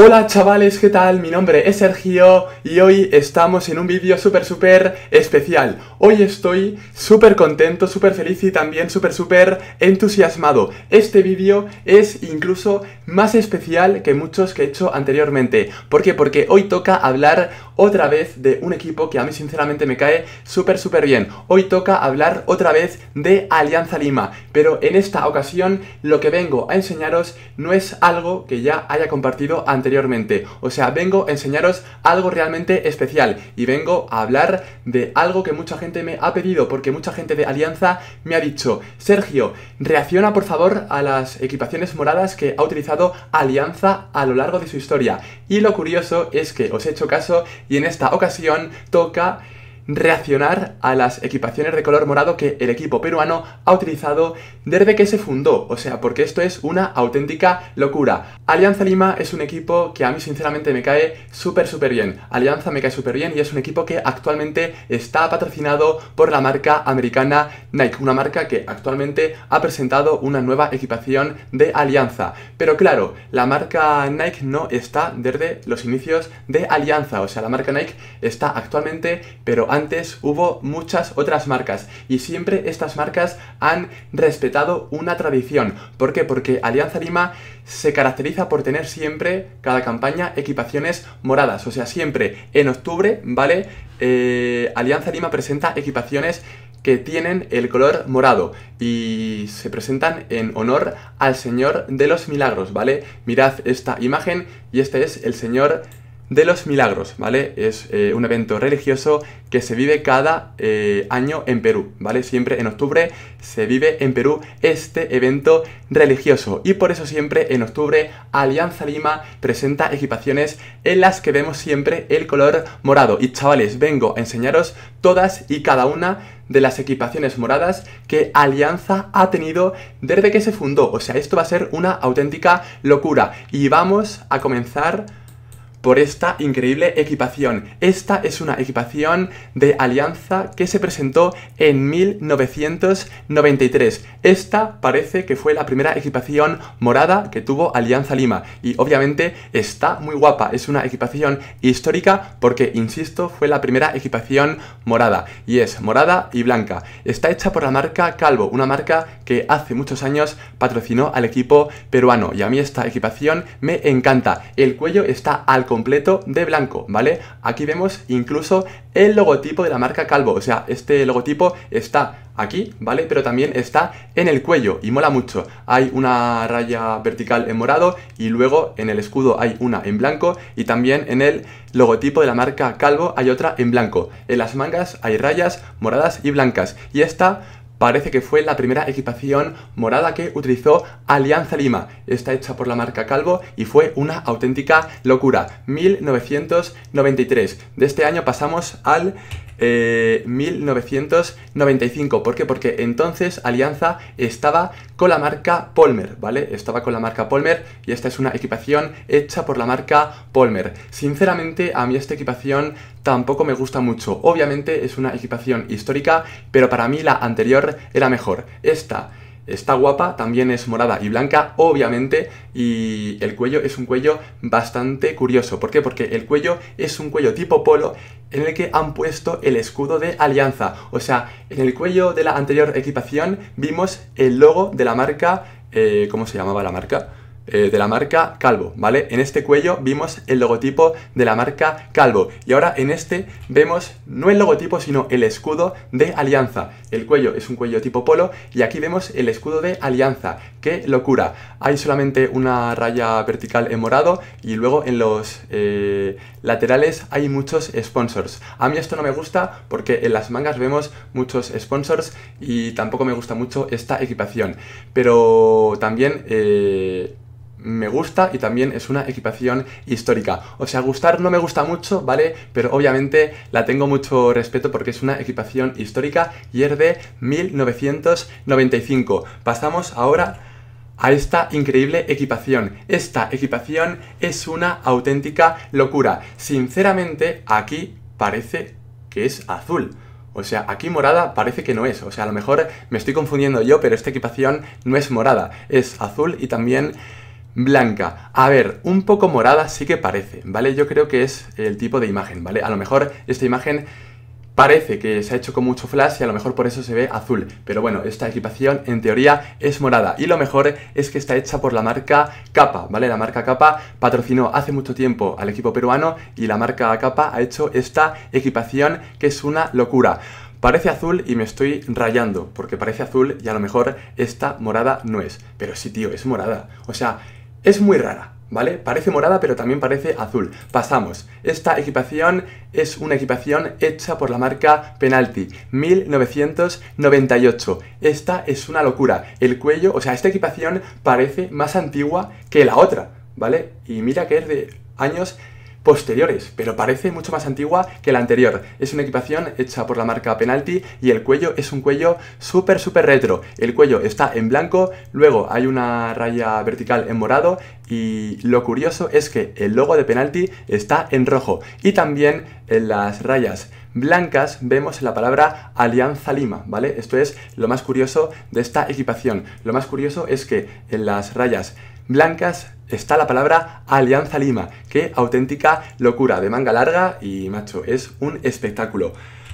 Hola chavales, ¿qué tal? Mi nombre es Sergio y hoy estamos en un vídeo súper súper especial. Hoy estoy súper contento, súper feliz y también súper súper entusiasmado. Este vídeo es incluso más especial que muchos que he hecho anteriormente. ¿Por qué? Porque hoy toca hablar otra vez de un equipo que a mí sinceramente me cae súper súper bien. Hoy toca hablar otra vez de Alianza Lima, pero en esta ocasión lo que vengo a enseñaros no es algo que ya haya compartido anteriormente. O sea, vengo a enseñaros algo realmente especial y vengo a hablar de algo que mucha gente me ha pedido porque mucha gente de Alianza me ha dicho, Sergio, reacciona por favor a las equipaciones moradas que ha utilizado Alianza a lo largo de su historia. Y lo curioso es que os he hecho caso y en esta ocasión toca reaccionar a las equipaciones de color morado que el equipo peruano ha utilizado desde que se fundó, o sea, porque esto es una auténtica locura. Alianza Lima es un equipo que a mí sinceramente me cae súper súper bien. Alianza me cae súper bien y es un equipo que actualmente está patrocinado por la marca americana Nike, una marca que actualmente ha presentado una nueva equipación de Alianza. Pero claro, la marca Nike no está desde los inicios de Alianza, o sea, la marca Nike está actualmente, pero ha antes hubo muchas otras marcas y siempre estas marcas han respetado una tradición. ¿Por qué? Porque Alianza Lima se caracteriza por tener siempre, cada campaña, equipaciones moradas. O sea, siempre en octubre, ¿vale? Eh, Alianza Lima presenta equipaciones que tienen el color morado y se presentan en honor al Señor de los Milagros, ¿vale? Mirad esta imagen y este es el Señor de de los Milagros, ¿vale? Es eh, un evento religioso que se vive cada eh, año en Perú, ¿vale? Siempre en octubre se vive en Perú este evento religioso y por eso siempre en octubre Alianza Lima presenta equipaciones en las que vemos siempre el color morado. Y chavales, vengo a enseñaros todas y cada una de las equipaciones moradas que Alianza ha tenido desde que se fundó. O sea, esto va a ser una auténtica locura y vamos a comenzar por esta increíble equipación. Esta es una equipación de Alianza que se presentó en 1993. Esta parece que fue la primera equipación morada que tuvo Alianza Lima y obviamente está muy guapa. Es una equipación histórica porque, insisto, fue la primera equipación morada y es morada y blanca. Está hecha por la marca Calvo, una marca que hace muchos años patrocinó al equipo peruano y a mí esta equipación me encanta. El cuello está al completo de blanco, ¿vale? Aquí vemos incluso el logotipo de la marca Calvo, o sea, este logotipo está aquí, ¿vale? Pero también está en el cuello y mola mucho. Hay una raya vertical en morado y luego en el escudo hay una en blanco y también en el logotipo de la marca Calvo hay otra en blanco. En las mangas hay rayas moradas y blancas y esta parece que fue la primera equipación morada que utilizó Alianza Lima. Está hecha por la marca Calvo y fue una auténtica locura. 1993. De este año pasamos al 1995. Eh, ¿Por qué? Porque entonces Alianza estaba con la marca Polmer, ¿vale? Estaba con la marca Polmer y esta es una equipación hecha por la marca Polmer. Sinceramente, a mí esta equipación tampoco me gusta mucho. Obviamente es una equipación histórica, pero para mí la anterior era mejor. Esta Está guapa, también es morada y blanca, obviamente, y el cuello es un cuello bastante curioso. ¿Por qué? Porque el cuello es un cuello tipo polo en el que han puesto el escudo de Alianza. O sea, en el cuello de la anterior equipación vimos el logo de la marca, eh, ¿cómo se llamaba la marca? Eh, de la marca Calvo, ¿vale? En este cuello vimos el logotipo de la marca Calvo y ahora en este vemos no el logotipo sino el escudo de Alianza. El cuello es un cuello tipo polo y aquí vemos el escudo de Alianza. ¡Qué locura! Hay solamente una raya vertical en morado y luego en los eh, laterales hay muchos sponsors. A mí esto no me gusta porque en las mangas vemos muchos sponsors y tampoco me gusta mucho esta equipación. Pero también... Eh, me gusta y también es una equipación histórica. O sea, gustar no me gusta mucho, ¿vale? Pero obviamente la tengo mucho respeto porque es una equipación histórica y es de 1995. Pasamos ahora a esta increíble equipación. Esta equipación es una auténtica locura. Sinceramente, aquí parece que es azul. O sea, aquí morada parece que no es. O sea, a lo mejor me estoy confundiendo yo, pero esta equipación no es morada. Es azul y también Blanca. A ver, un poco morada sí que parece, ¿vale? Yo creo que es el tipo de imagen, ¿vale? A lo mejor esta imagen parece que se ha hecho con mucho flash y a lo mejor por eso se ve azul. Pero bueno, esta equipación en teoría es morada y lo mejor es que está hecha por la marca Capa, ¿vale? La marca Capa patrocinó hace mucho tiempo al equipo peruano y la marca Capa ha hecho esta equipación que es una locura. Parece azul y me estoy rayando, porque parece azul y a lo mejor esta morada no es. Pero sí, tío, es morada. O sea, es muy rara, ¿vale? Parece morada, pero también parece azul. Pasamos. Esta equipación es una equipación hecha por la marca Penalty, 1998. Esta es una locura. El cuello, o sea, esta equipación parece más antigua que la otra, ¿vale? Y mira que es de años posteriores, pero parece mucho más antigua que la anterior. Es una equipación hecha por la marca Penalty y el cuello es un cuello súper, súper retro. El cuello está en blanco, luego hay una raya vertical en morado y lo curioso es que el logo de Penalty está en rojo y también en las rayas blancas vemos la palabra Alianza Lima, ¿vale? Esto es lo más curioso de esta equipación. Lo más curioso es que en las rayas blancas está la palabra Alianza Lima. Qué auténtica locura de manga larga y, macho, es un espectáculo.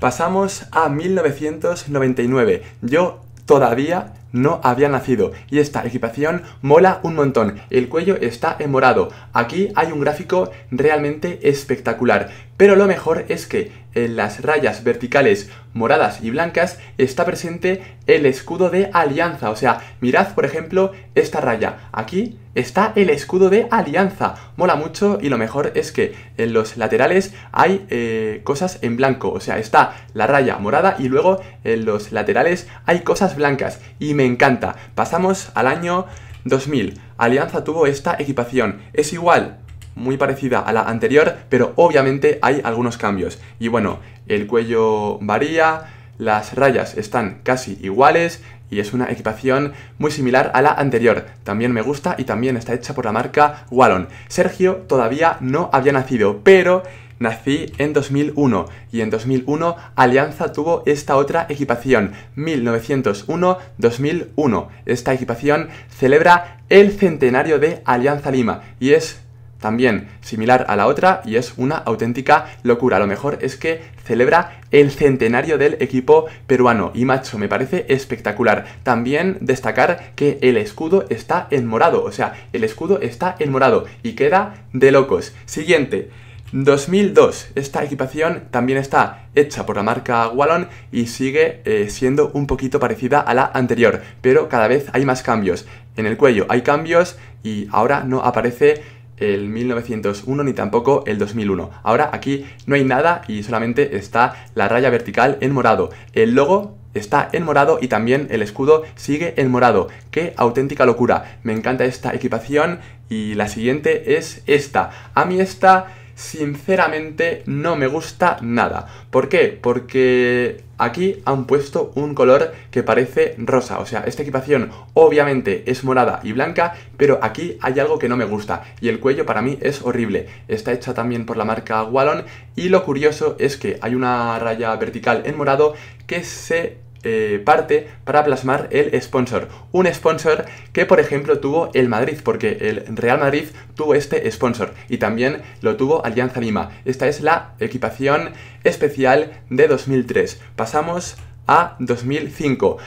Pasamos a 1999. Yo todavía no había nacido y esta equipación mola un montón. El cuello está en morado. Aquí hay un gráfico realmente espectacular. Pero lo mejor es que en las rayas verticales moradas y blancas está presente el escudo de Alianza. O sea, mirad por ejemplo esta raya. Aquí está el escudo de Alianza. Mola mucho y lo mejor es que en los laterales hay eh, cosas en blanco. O sea, está la raya morada y luego en los laterales hay cosas blancas. Y me encanta. Pasamos al año 2000. Alianza tuvo esta equipación. Es igual muy parecida a la anterior, pero obviamente hay algunos cambios. Y bueno, el cuello varía, las rayas están casi iguales y es una equipación muy similar a la anterior. También me gusta y también está hecha por la marca Wallon. Sergio todavía no había nacido, pero nací en 2001 y en 2001 Alianza tuvo esta otra equipación, 1901-2001. Esta equipación celebra el centenario de Alianza Lima y es también similar a la otra y es una auténtica locura. Lo mejor es que celebra el centenario del equipo peruano y macho, me parece espectacular. También destacar que el escudo está en morado, o sea, el escudo está en morado y queda de locos. Siguiente. 2002. Esta equipación también está hecha por la marca Wallon y sigue eh, siendo un poquito parecida a la anterior, pero cada vez hay más cambios. En el cuello hay cambios y ahora no aparece el 1901 ni tampoco el 2001. Ahora aquí no hay nada y solamente está la raya vertical en morado. El logo está en morado y también el escudo sigue en morado. ¡Qué auténtica locura! Me encanta esta equipación y la siguiente es esta. A mí esta sinceramente no me gusta nada. ¿Por qué? Porque aquí han puesto un color que parece rosa. O sea, esta equipación obviamente es morada y blanca, pero aquí hay algo que no me gusta. Y el cuello para mí es horrible. Está hecha también por la marca Wallon. Y lo curioso es que hay una raya vertical en morado que se eh, parte para plasmar el sponsor. Un sponsor que, por ejemplo, tuvo el Madrid, porque el Real Madrid tuvo este sponsor y también lo tuvo Alianza Lima. Esta es la equipación especial de 2003. Pasamos a 2005.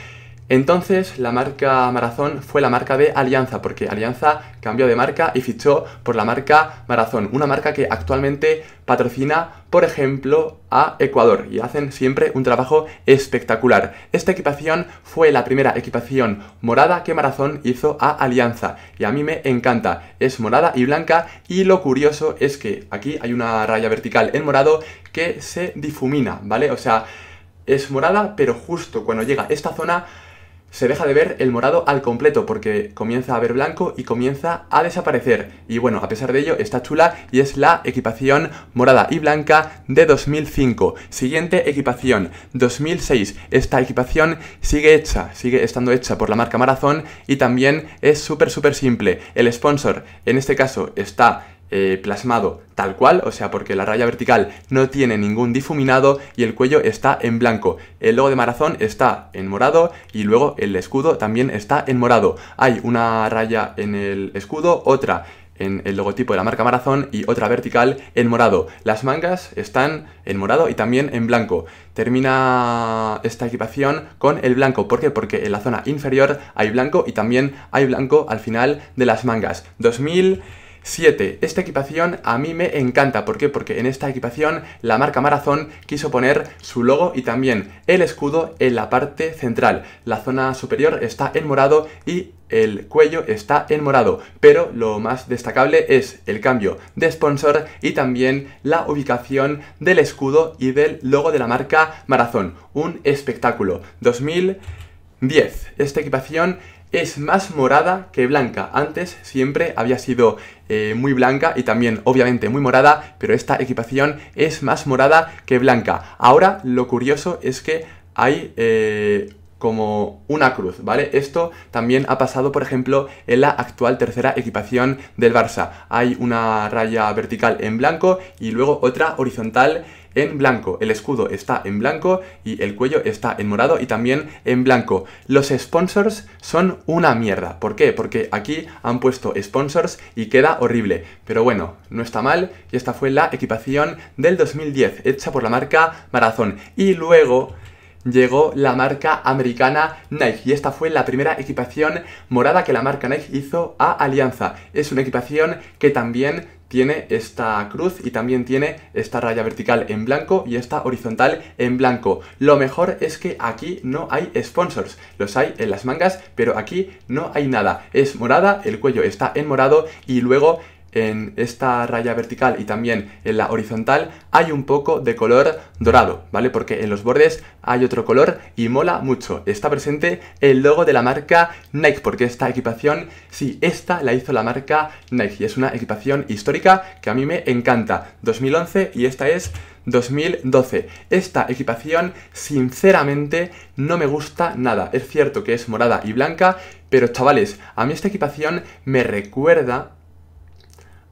Entonces la marca Marazón fue la marca de Alianza, porque Alianza cambió de marca y fichó por la marca Marazón, una marca que actualmente patrocina, por ejemplo, a Ecuador y hacen siempre un trabajo espectacular. Esta equipación fue la primera equipación morada que Marazón hizo a Alianza y a mí me encanta. Es morada y blanca y lo curioso es que aquí hay una raya vertical en morado que se difumina, ¿vale? O sea, es morada, pero justo cuando llega esta zona se deja de ver el morado al completo porque comienza a ver blanco y comienza a desaparecer. Y bueno, a pesar de ello está chula y es la equipación morada y blanca de 2005. Siguiente equipación, 2006. Esta equipación sigue hecha, sigue estando hecha por la marca Marazón y también es súper súper simple. El sponsor, en este caso, está eh, plasmado tal cual, o sea, porque la raya vertical no tiene ningún difuminado y el cuello está en blanco. El logo de Marazón está en morado y luego el escudo también está en morado. Hay una raya en el escudo, otra en el logotipo de la marca Marazón y otra vertical en morado. Las mangas están en morado y también en blanco. Termina esta equipación con el blanco. ¿Por qué? Porque en la zona inferior hay blanco y también hay blanco al final de las mangas. 2000... 7. Esta equipación a mí me encanta. ¿Por qué? Porque en esta equipación la marca Marazón quiso poner su logo y también el escudo en la parte central. La zona superior está en morado y el cuello está en morado, pero lo más destacable es el cambio de sponsor y también la ubicación del escudo y del logo de la marca Marazón. Un espectáculo. 2010. Esta equipación es más morada que blanca. Antes siempre había sido eh, muy blanca y también obviamente muy morada, pero esta equipación es más morada que blanca. Ahora lo curioso es que hay eh, como una cruz, ¿vale? Esto también ha pasado, por ejemplo, en la actual tercera equipación del Barça. Hay una raya vertical en blanco y luego otra horizontal en blanco. El escudo está en blanco y el cuello está en morado y también en blanco. Los sponsors son una mierda. ¿Por qué? Porque aquí han puesto sponsors y queda horrible. Pero bueno, no está mal y esta fue la equipación del 2010 hecha por la marca Marazón. Y luego llegó la marca americana Nike y esta fue la primera equipación morada que la marca Nike hizo a Alianza. Es una equipación que también tiene esta cruz y también tiene esta raya vertical en blanco y esta horizontal en blanco. Lo mejor es que aquí no hay sponsors, los hay en las mangas, pero aquí no hay nada. Es morada, el cuello está en morado y luego en esta raya vertical y también en la horizontal hay un poco de color dorado, ¿vale? Porque en los bordes hay otro color y mola mucho. Está presente el logo de la marca Nike, porque esta equipación, sí, esta la hizo la marca Nike y es una equipación histórica que a mí me encanta. 2011 y esta es 2012. Esta equipación sinceramente no me gusta nada. Es cierto que es morada y blanca, pero chavales, a mí esta equipación me recuerda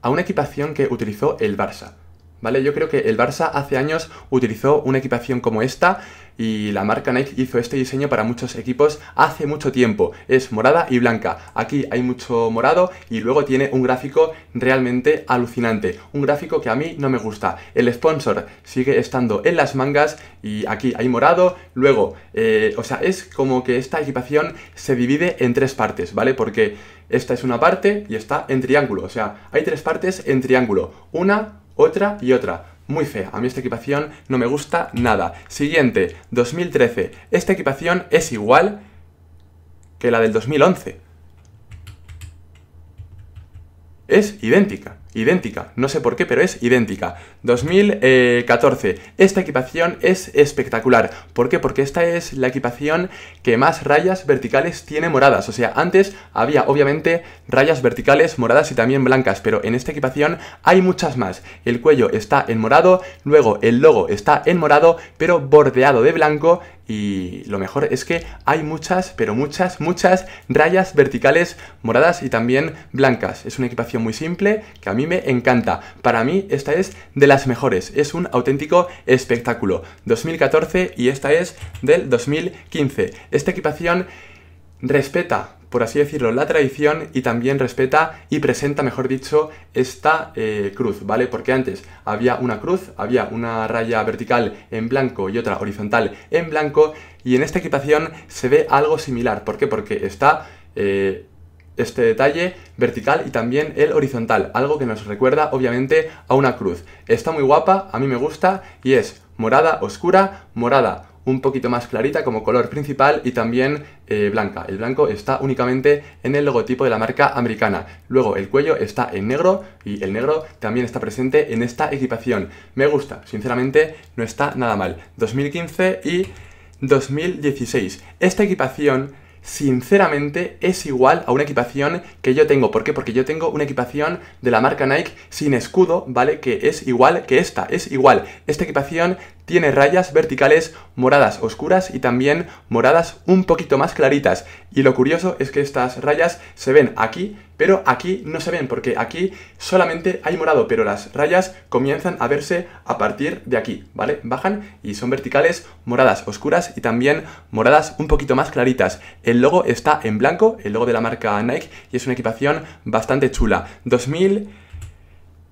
a una equipación que utilizó el Barça. ¿Vale? Yo creo que el Barça hace años utilizó una equipación como esta y la marca Nike hizo este diseño para muchos equipos hace mucho tiempo. Es morada y blanca. Aquí hay mucho morado y luego tiene un gráfico realmente alucinante. Un gráfico que a mí no me gusta. El sponsor sigue estando en las mangas y aquí hay morado. Luego, eh, o sea, es como que esta equipación se divide en tres partes, ¿vale? Porque esta es una parte y está en triángulo. O sea, hay tres partes en triángulo. Una, otra y otra. Muy fea, a mí esta equipación no me gusta nada. Siguiente, 2013. Esta equipación es igual que la del 2011. Es idéntica idéntica. No sé por qué, pero es idéntica. 2014. Esta equipación es espectacular. ¿Por qué? Porque esta es la equipación que más rayas verticales tiene moradas. O sea, antes había obviamente rayas verticales moradas y también blancas, pero en esta equipación hay muchas más. El cuello está en morado, luego el logo está en morado, pero bordeado de blanco y lo mejor es que hay muchas, pero muchas, muchas rayas verticales moradas y también blancas. Es una equipación muy simple que a mí me encanta. Para mí esta es de las mejores, es un auténtico espectáculo. 2014 y esta es del 2015. Esta equipación respeta por así decirlo, la tradición y también respeta y presenta, mejor dicho, esta eh, cruz, ¿vale? Porque antes había una cruz, había una raya vertical en blanco y otra horizontal en blanco y en esta equipación se ve algo similar. ¿Por qué? Porque está... Eh, este detalle vertical y también el horizontal, algo que nos recuerda obviamente a una cruz. Está muy guapa, a mí me gusta y es morada oscura, morada un poquito más clarita como color principal y también eh, blanca. El blanco está únicamente en el logotipo de la marca americana. Luego el cuello está en negro y el negro también está presente en esta equipación. Me gusta, sinceramente no está nada mal. 2015 y 2016. Esta equipación sinceramente es igual a una equipación que yo tengo. ¿Por qué? Porque yo tengo una equipación de la marca Nike sin escudo, ¿vale? Que es igual que esta, es igual. Esta equipación tiene rayas verticales moradas oscuras y también moradas un poquito más claritas. Y lo curioso es que estas rayas se ven aquí pero aquí no se ven porque aquí solamente hay morado, pero las rayas comienzan a verse a partir de aquí, ¿vale? Bajan y son verticales moradas oscuras y también moradas un poquito más claritas. El logo está en blanco, el logo de la marca Nike, y es una equipación bastante chula. 2000...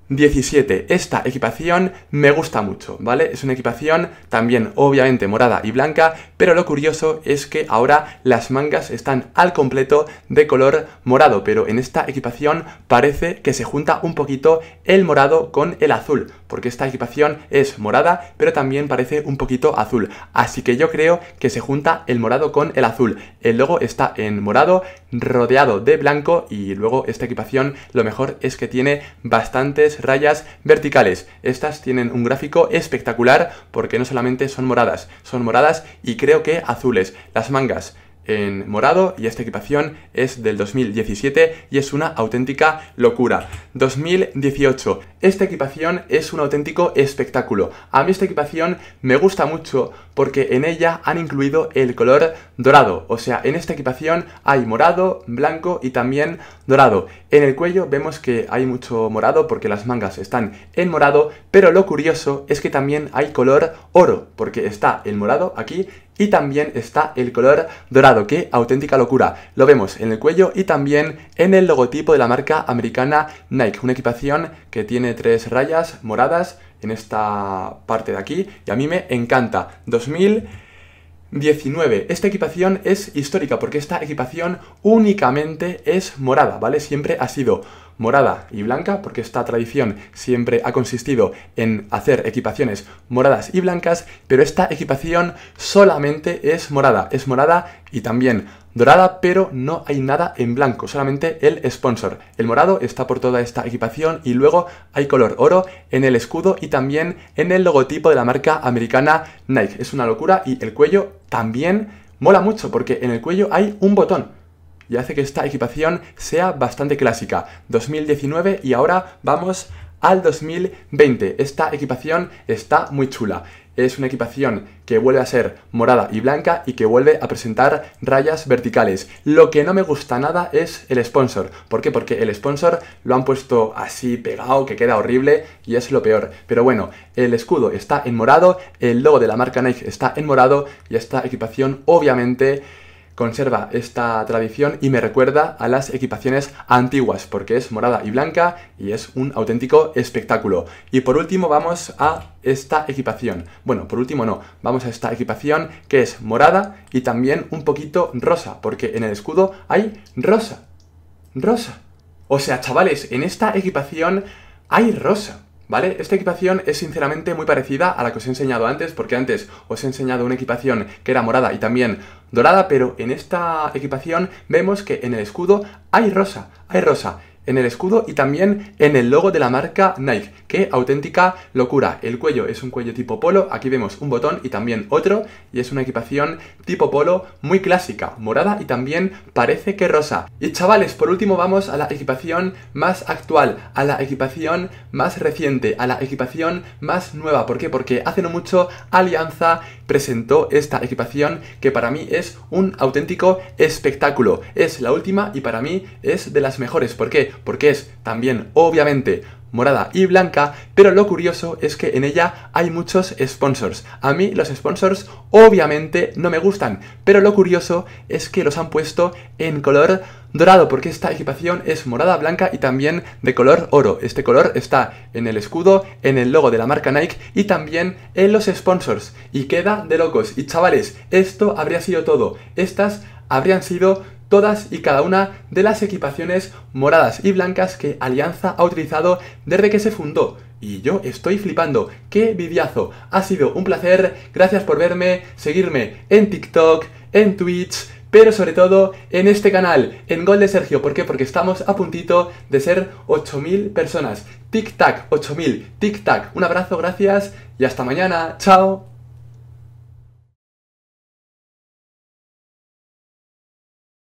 17. Esta equipación me gusta mucho, ¿vale? Es una equipación también obviamente morada y blanca, pero lo curioso es que ahora las mangas están al completo de color morado, pero en esta equipación parece que se junta un poquito el morado con el azul, porque esta equipación es morada, pero también parece un poquito azul. Así que yo creo que se junta el morado con el azul. El logo está en morado, rodeado de blanco, y luego esta equipación lo mejor es que tiene bastantes rayas verticales. Estas tienen un gráfico espectacular porque no solamente son moradas, son moradas y creo que azules. Las mangas en morado y esta equipación es del 2017 y es una auténtica locura. 2018. Esta equipación es un auténtico espectáculo. A mí esta equipación me gusta mucho porque en ella han incluido el color dorado. O sea, en esta equipación hay morado, blanco y también dorado. En el cuello vemos que hay mucho morado porque las mangas están en morado, pero lo curioso es que también hay color oro porque está el morado aquí y también está el color dorado, qué auténtica locura. Lo vemos en el cuello y también en el logotipo de la marca americana Nike. Una equipación que tiene tres rayas moradas en esta parte de aquí y a mí me encanta. 2000 19. Esta equipación es histórica porque esta equipación únicamente es morada, ¿vale? Siempre ha sido morada y blanca porque esta tradición siempre ha consistido en hacer equipaciones moradas y blancas, pero esta equipación solamente es morada, es morada y también dorada, pero no hay nada en blanco, solamente el sponsor. El morado está por toda esta equipación y luego hay color oro en el escudo y también en el logotipo de la marca americana Nike. Es una locura y el cuello también mola mucho porque en el cuello hay un botón y hace que esta equipación sea bastante clásica. 2019 y ahora vamos al 2020. Esta equipación está muy chula es una equipación que vuelve a ser morada y blanca y que vuelve a presentar rayas verticales. Lo que no me gusta nada es el sponsor. ¿Por qué? Porque el sponsor lo han puesto así pegado, que queda horrible y es lo peor. Pero bueno, el escudo está en morado, el logo de la marca Nike está en morado y esta equipación obviamente conserva esta tradición y me recuerda a las equipaciones antiguas porque es morada y blanca y es un auténtico espectáculo. Y por último vamos a esta equipación. Bueno, por último no, vamos a esta equipación que es morada y también un poquito rosa porque en el escudo hay rosa. Rosa. O sea, chavales, en esta equipación hay rosa. ¿Vale? Esta equipación es sinceramente muy parecida a la que os he enseñado antes, porque antes os he enseñado una equipación que era morada y también dorada, pero en esta equipación vemos que en el escudo hay rosa, hay rosa en el escudo y también en el logo de la marca Nike. ¡Qué auténtica locura! El cuello es un cuello tipo polo, aquí vemos un botón y también otro, y es una equipación tipo polo muy clásica, morada y también parece que rosa. Y chavales, por último vamos a la equipación más actual, a la equipación más reciente, a la equipación más nueva. ¿Por qué? Porque hace no mucho Alianza presentó esta equipación que para mí es un auténtico espectáculo. Es la última y para mí es de las mejores. ¿Por qué? Porque es también, obviamente, morada y blanca, pero lo curioso es que en ella hay muchos sponsors. A mí los sponsors obviamente no me gustan, pero lo curioso es que los han puesto en color dorado, porque esta equipación es morada, blanca y también de color oro. Este color está en el escudo, en el logo de la marca Nike y también en los sponsors. Y queda de locos. Y chavales, esto habría sido todo. Estas habrían sido todas y cada una de las equipaciones moradas y blancas que Alianza ha utilizado desde que se fundó. Y yo estoy flipando. ¡Qué vidiazo! Ha sido un placer. Gracias por verme, seguirme en TikTok, en Twitch, pero sobre todo en este canal, en Gol de Sergio. ¿Por qué? Porque estamos a puntito de ser 8.000 personas. Tic-tac, 8.000, tic-tac. Un abrazo, gracias y hasta mañana. ¡Chao!